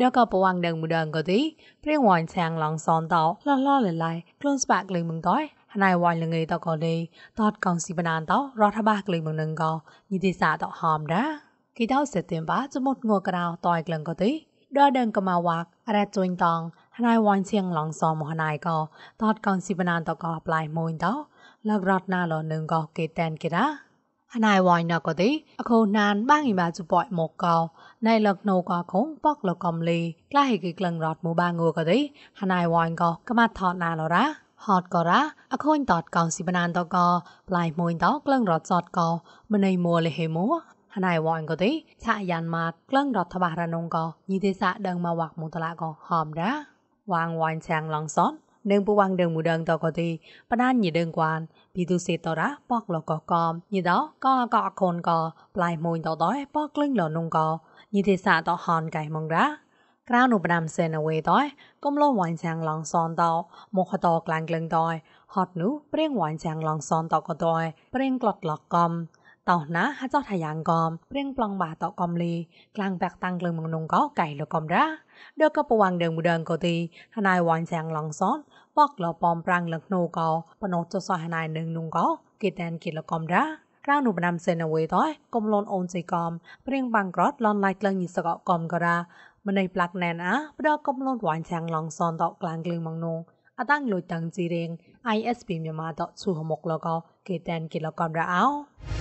ដកបវងដឹងមួយដងក៏ទីព្រៀងវ៉ាន់ឆាងឡងសនតោឡឡលលៃក្លូនស្បាក់ក្លឹងមិនតោហណៃវ៉ាន់លងៃតក៏លេតតកងស៊ីបណានតោរដ្ឋបាក្លឹងមិននឹងក៏និតិសាតហមដាគីតោសេទិនបាចមុតងក្រៅតយក្លឹងក៏ទីដកដឹងកមាវាក់រ៉ាជួយតងហណៃវ៉ាន់ឆៀងឡងសមហណៃក៏តតកងស៊ីបណានតក៏ប្លាយមួយតោលករតណាលនឹងក៏គេតែនគេដាអណៃវ៉ៃណកទេអខូណានបាងអ៊ីម៉ាជប៉ៃមកកោណៃលកណូកោខុងប៉កលកំលីក្លះហេគីក្លងរត់មូបាងូកទេអណៃវ៉ៃកោកមាត់ថតណាលរ៉ាហតក៏រ៉ាអខូនតតកោស៊ីបណានតកោប្លៃមួយតក្លងរត់សតកោម្នៃមួលេហេមួហណៃវ៉ាញ់ក៏ទេឆាយ៉ានម៉ាក្លងរដ្ឋបារណងក៏ញីទេសៈដឹងមកវាក់មូតឡាក៏ហមដែរវ៉ាងវ៉ាញ់ឆាងឡងសននឹងពវងដឹងមូដឹងតកទីបណាញីដឹងគួនពីទុសេតរ៉ាប៉កលកកមញីដោកកអខុនកប្លៃមួយតតប៉ក្លឹងលនងកញីទេសាតហនកៃមងរ៉ាក្រៅនោះប្រាំសែនអវេតយកុំលោវ៉ាញ់សាំងឡងសនតមកតក្លាំងក្លឹងតយហត់នោះព្រៀងវ៉ាញ់សាំងឡងសនតកតយព្រៀងក្លត់ក្លក់កំតោះណាហចោះថាយ៉ាងកំព្រៀងប្លង់បាតកំលីក្លាំងបាក់តាំងក្លឹងមងនងកកៃលកំរ៉ាដកកពវងដឹងមឺដឹងកទីហណៃវ៉ាញ់សាំងឡងសនปอกลอปอมปรังลักโนกอปนอจสหนายนึงนุงกอกิตันกิลกอมดาក្រៅនោះបណ្ដាំសេនអវេតោកុំលនអូនសៃកំព្រៀងបាំងក្រត់លនឡៃក្លឹងញិសកកំក៏ដាម្នៃប្លាក់ណែនអាផ្ដល់កុំលនវ៉ាញ់ឆាំងឡងសនតក្លាងក្លឹងម៉ងនងអតាំងលុយតាំងជីរៀង ISP မြန်မာតស៊ូហមកលកកេតានគិលកំរ៉ោ